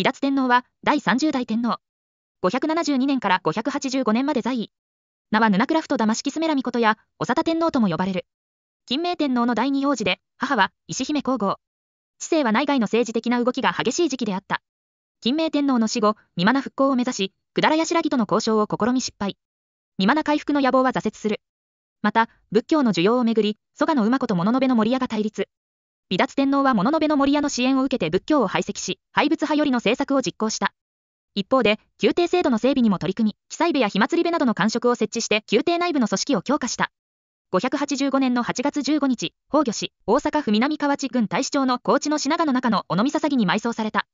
離脱天皇は第30代天皇。572年から585年まで在位。名はヌナクラフトダマシキスメラミコトや、長田天皇とも呼ばれる。金明天皇の第二王子で、母は石姫皇后。知性は内外の政治的な動きが激しい時期であった。金明天皇の死後、未満な復興を目指し、百済らぎとの交渉を試み失敗。未満な回復の野望は挫折する。また、仏教の需要をめぐり、蘇我の馬子と物のの守屋が対立。美達天皇は物の部の森屋の支援を受けて仏教を排斥し、廃仏派よりの政策を実行した。一方で、宮廷制度の整備にも取り組み、記載部や火祭り部などの官職を設置して、宮廷内部の組織を強化した。585年の8月15日、崩御し、大阪府南河内郡大使町の高知の品賀の中の尾道捧に埋葬された。